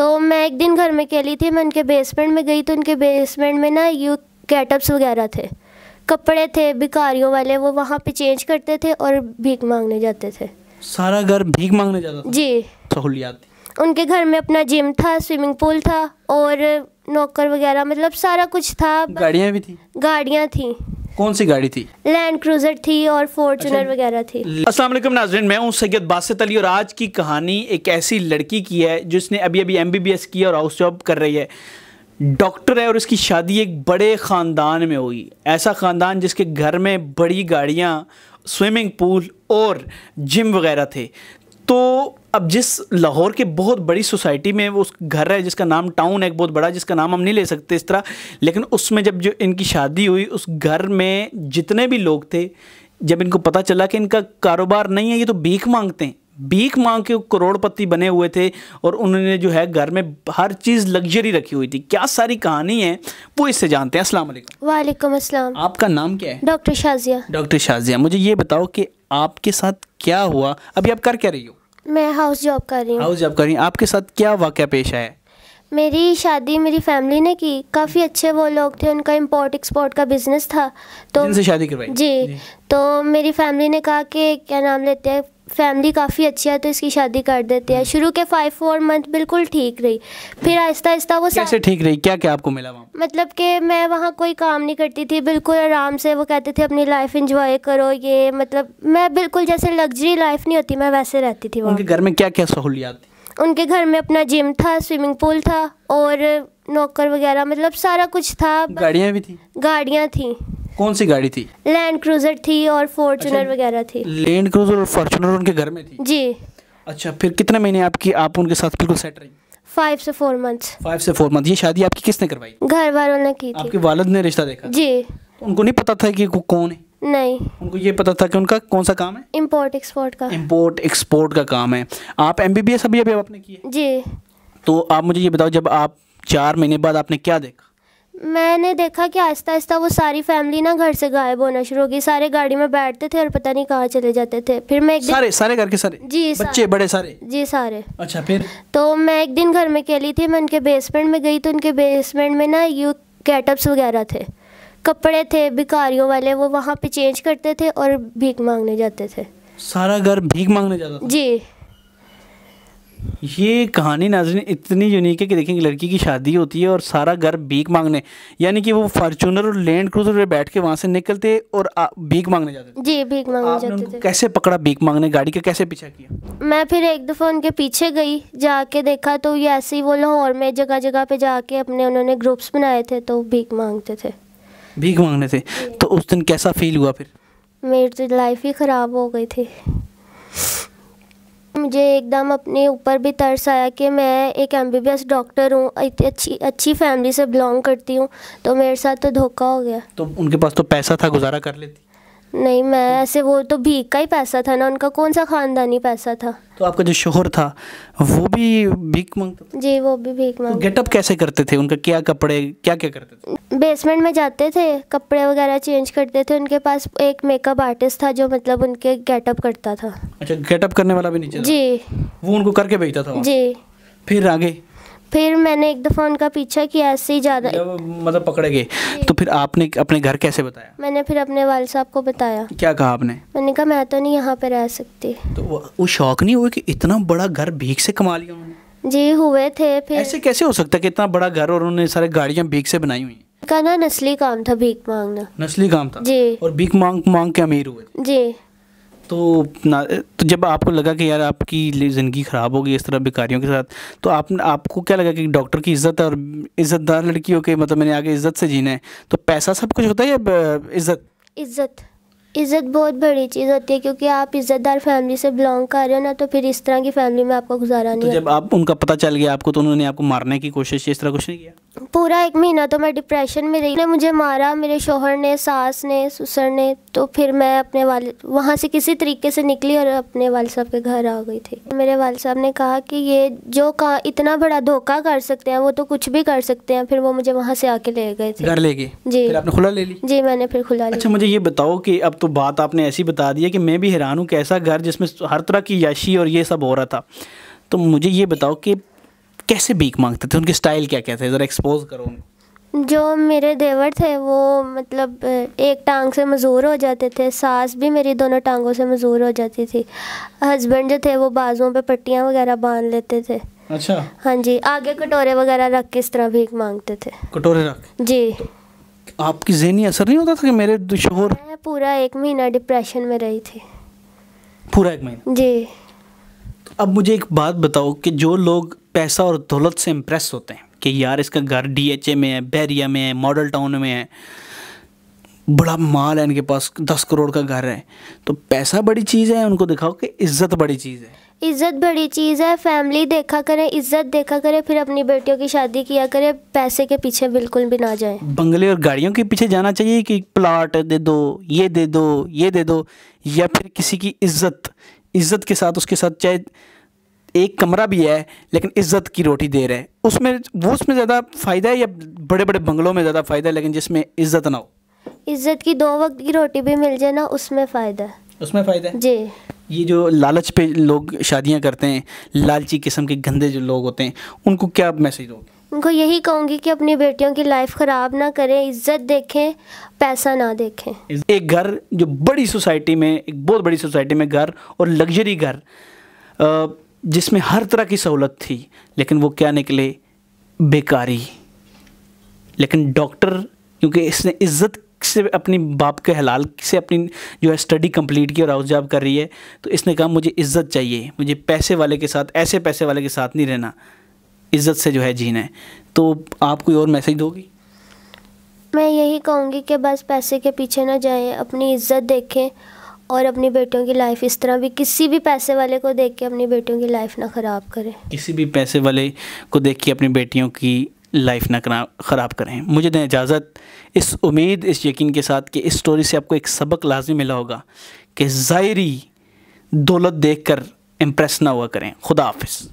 तो मैं एक दिन घर में अकेली थी मैं उनके बेसमेंट में गई तो उनके बेसमेंट में ना यू गेटअप्स वगैरह थे कपड़े थे भिखारियों वाले वो वहाँ पे चेंज करते थे और भीख मांगने जाते थे सारा घर भीख मांगने जाता था जी सहूलियात उनके घर में अपना जिम था स्विमिंग पूल था और नौकर वगैरह मतलब सारा कुछ था गाड़ियाँ भी थी गाड़ियाँ थी कौन सी गाड़ी थी लैंड क्रूजर थी और फॉर्चुनर अच्छा। वगैरह थी असल वालेकुम नाजरीन मैं हूँ सैयद बासित अली और आज की कहानी एक ऐसी लड़की की है जिसने अभी अभी एमबीबीएस किया और हाउस जॉब कर रही है डॉक्टर है और इसकी शादी एक बड़े ख़ानदान में हुई ऐसा ख़ानदान जिसके घर में बड़ी गाड़ियाँ स्विमिंग पूल और जिम वगैरह थे तो अब जिस लाहौर के बहुत बड़ी सोसाइटी में वो उस घर है जिसका नाम टाउन है एक बहुत बड़ा जिसका नाम हम नहीं ले सकते इस तरह लेकिन उसमें जब जो इनकी शादी हुई उस घर में जितने भी लोग थे जब इनको पता चला कि इनका कारोबार नहीं है ये तो भीख मांगते हैं भीख मांग के करोड़पति बने हुए थे और उन्होंने जो है घर में हर चीज़ लग्जरी रखी हुई थी क्या सारी कहानी है वो इससे जानते हैं अस्सलाम वालेकुम आपका नाम क्या है डॉक्टर शाजिया डॉक्टर शाजिया मुझे ये बताओ कि आपके साथ क्या हुआ अभी आप कर क्या रही हो मैं हाउस जॉब कर रही हूँ हाउस जॉब कर रही हूँ आपके साथ क्या वाक़ पेश आया मेरी शादी मेरी फैमिली ने की काफ़ी अच्छे वो लोग थे उनका इम्पोर्ट एक्सपोर्ट का बिजनेस था तो शादी करवाई जी, जी तो मेरी फैमिली ने कहा कि क्या नाम लेते हैं फैमिली काफ़ी अच्छी है तो इसकी शादी कर देते हैं हम्म। शुरू के फाइव फोर मंथ बिल्कुल ठीक रही फिर आहिस्ता आहिस्ता वो कैसे ठीक रही क्या क्या आपको मिला वहाँ मतलब कि मैं वहाँ कोई काम नहीं करती थी बिल्कुल आराम से वो कहते थे अपनी लाइफ इंजॉय करो ये मतलब मैं बिल्कुल जैसे लग्जरी लाइफ नहीं होती मैं वैसे रहती थी वहाँ घर में क्या क्या सहूलियात उनके घर में अपना जिम था स्विमिंग पूल था और नौकर वगैरह मतलब सारा कुछ था गाड़ियाँ भी थी गाड़ियाँ थी कौन सी गाड़ी थी लैंड क्रूजर थी और फॉर्चुनर अच्छा, वगैरह थी लैंड क्रूजर और फॉर्चुनर उनके घर में थी जी अच्छा फिर कितने महीने आपकी आप उनके साथ बिल्कुल सेट रही फाइव से फोर मंथ फाइव से फोर मंथ ये शादी आपकी किसने करवाई घर वालों ने की थी आपके वालद ने रिश्ता देखा जी तो उनको नहीं पता था कि कौन है नहीं उनको ये पता था कि उनका कौन सा काम है इम्पोर्ट एक्सपोर्ट का इम्पोर्ट एक्सपोर्ट का काम है आप एम बी बी एस अभी अभी आपने किया जी तो आप मुझे ये बताओ जब आप चार महीने बाद आपने क्या देखा मैंने देखा कि आहिस्ता आहिस्ता वो सारी फैमिली ना घर से गायब होना शुरू हो गई सारे गाड़ी में बैठते थे और पता नहीं कहाँ चले जाते थे फिर मैं एक दिन... सारे सारे घर के सारे जी बच्चे सारे, बड़े सारे जी सारे अच्छा फिर तो मैं एक दिन घर में अकेली थी मैं उनके बेसमेंट में गई तो उनके बेसमेंट में ना यू कैटअप्स वगैरह थे कपड़े थे भिखारियों वाले वो वहाँ पे चेंज करते थे और भीख मांगने जाते थे सारा घर भीख मांगने जाता था जी ये कहानी नाजरीन इतनी यूनिक है कि देखेंगे लड़की की शादी होती है और सारा घर भीख मांगने यानी कि वो फॉर्चूनर और लैंड क्रूजर पे बैठ के वहाँ से निकलते और भीख मांगने जाते जी भीख मांगने आपने जाते थे कैसे पकड़ा भीख मांगने गाड़ी का कैसे पीछा किया मैं फिर एक दफ़ा उनके पीछे गई जाके देखा तो ये ऐसे ही वो लाहौर में जगह जगह पे जाके अपने उन्होंने ग्रुप्स बनाए थे तो भीख मांगते थे भीख मांगने थे तो उस दिन कैसा फील हुआ फिर मेरी तो लाइफ ही ख़राब हो गई थी मुझे एकदम अपने ऊपर भी तरस आया कि मैं एक M B B S doctor हूँ अच्छी अच्छी फैमिली से बिलोंग करती हूँ तो मेरे साथ तो धोखा हो गया तो उनके पास तो पैसा था गुजारा कर लेती नहीं मैं ऐसे वो तो भीख का ही पैसा था ना उनका कौन सा खानदानी पैसा था तो आपका जो शोहर था वो भी भीख मांगता जी वो भी भीख तो मांगता तो गेटअप कैसे करते थे उनका क्या कपड़े क्या क्या करते थे बेसमेंट में जाते थे कपड़े वगैरह चेंज करते थे उनके पास एक मेकअप आर्टिस्ट था जो मतलब उनके गेटअप करता था अच्छा गेटअप करने वाला भी नहीं जी वो उनको करके भेजता था जी फिर आगे फिर मैंने एक दफ़ा उनका पीछा किया ऐसे ही ज़्यादा मतलब, मतलब पकड़े गए तो फिर आपने अपने घर कैसे बताया मैंने फिर अपने वाल साहब को बताया क्या कहा आपने मैंने कहा मैं तो नहीं यहाँ पे रह सकती तो वो शौक नहीं हुआ कि इतना बड़ा घर भीख से कमा लिया उन्होंने जी हुए थे फिर ऐसे कैसे हो सकता है कि इतना बड़ा घर और उन्होंने सारे गाड़ियाँ भीख से बनाई हुई का ना नस्ली काम था भीख मांगना नस्ली काम था जी और भीख मांग मांग के अमीर हुए जी तो ना तो जब आपको लगा कि यार आपकी ज़िंदगी ख़राब होगी इस तरह बेकारियों के साथ तो आप आपको क्या लगा कि डॉक्टर की इज़्ज़त और इज़्ज़तदार लड़कियों के मतलब मैंने आगे इज़्ज़त से जीना है तो पैसा सब कुछ होता है या इज़्ज़त इज़्ज़त इज़्ज़त बहुत बड़ी चीज़ होती है क्योंकि आप इज़्ज़तदार फैमिली से बिलोंग कर रहे हो ना तो फिर इस तरह की फैमिली में आपका गुजारा तो नहीं तो जब आप उनका पता चल गया आपको तो उन्होंने आपको मारने की कोशिश इस तरह कुछ नहीं किया पूरा एक महीना तो मैं डिप्रेशन में रही ने मुझे मारा मेरे शोहर ने सास ने ससुर ने तो फिर मैं अपने वाल वहाँ से किसी तरीके से निकली और अपने वाल साहब के घर आ गई थी मेरे वाल साहब ने कहा कि ये जो का इतना बड़ा धोखा कर सकते हैं वो तो कुछ भी कर सकते हैं फिर वो मुझे वहाँ से आके ले गए थे घर ले गए जी फिर आपने खुला ले ली जी मैंने फिर खुला अच्छा ली। मुझे ये बताओ कि अब तो बात आपने ऐसी बता दी है कि मैं भी हैरान हूँ कैसा घर जिसमें हर तरह की याशी और ये सब हो रहा था तो मुझे ये बताओ कि कैसे भीख मांगते थे उनके स्टाइल क्या क्या थे ज़रा एक्सपोज करो उनको जो मेरे देवर थे वो मतलब एक टांग से मजूर हो जाते थे सास भी मेरी दोनों टांगों से मजूर हो जाती थी हस्बैंड जो थे वो बाजुओं पे पट्टियाँ वगैरह बांध लेते थे अच्छा हाँ जी आगे कटोरे वगैरह रख के इस तरह भीख मांगते थे कटोरे रख जी तो आपकी जहनी असर नहीं होता था कि मेरे शोहर मैं पूरा एक महीना डिप्रेशन में रही थी पूरा एक महीना जी अब मुझे एक बात बताओ कि जो लोग पैसा और दौलत से इम्प्रेस होते हैं कि यार इसका घर डीएचए में है बैरिया में है मॉडल टाउन में है बड़ा माल है इनके पास दस करोड़ का घर है तो पैसा बड़ी चीज़ है उनको दिखाओ कि इज्जत बड़ी चीज़ है इज्जत बड़ी चीज़ है फैमिली देखा करें इज्जत देखा करें फिर अपनी बेटियों की शादी किया करें पैसे के पीछे बिल्कुल भी ना जाए बंगले और गाड़ियों के पीछे जाना चाहिए कि प्लाट दे दो ये दे दो ये दे दो या फिर किसी की इज्जत इज्जत के साथ उसके साथ चाहे एक कमरा भी है लेकिन इज्जत की रोटी दे रहे हैं उसमें वो उसमें ज़्यादा फ़ायदा है या बड़े बड़े बंगलों में ज़्यादा फ़ायदा है लेकिन जिसमें इज्जत ना हो इज्जत की दो वक्त की रोटी भी मिल जाए ना उसमें फ़ायदा है उसमें फ़ायदा है जी ये जो लालच पे लोग शादियां करते हैं लालची किस्म के गंदे जो लोग होते हैं उनको क्या मैसेज दोगे उनको यही कहूँगी कि अपनी बेटियों की लाइफ ख़राब ना करें इज्जत देखें पैसा ना देखें एक घर जो बड़ी सोसाइटी में एक बहुत बड़ी सोसाइटी में घर और लग्जरी घर जिसमें हर तरह की सहूलत थी लेकिन वो क्या निकले बेकारी लेकिन डॉक्टर क्योंकि इसने इज़्ज़त से अपनी बाप के हलाल से अपनी जो है स्टडी कंप्लीट की और हाउस जॉब कर रही है तो इसने कहा मुझे इज़्ज़त चाहिए मुझे पैसे वाले के साथ ऐसे पैसे वाले के साथ नहीं रहना इज़्ज़त से जो है जीना है तो आप कोई और मैसेज दोगी मैं यही कहूँगी कि बस पैसे के पीछे ना जाएं अपनी इज़्ज़त देखें और अपनी बेटियों की लाइफ इस तरह भी किसी भी पैसे वाले को देख के अपनी बेटियों की लाइफ ना ख़राब करें किसी भी पैसे वाले को देख के अपनी बेटियों की लाइफ ना ख़राब करें मुझे दें तो इजाज़त इस उम्मीद इस यकीन के साथ कि इस स्टोरी से आपको एक सबक लाजमी मिला होगा कि ज़ायरी दौलत देख कर इम्प्रेस ना हुआ करें खुदा हाफिज़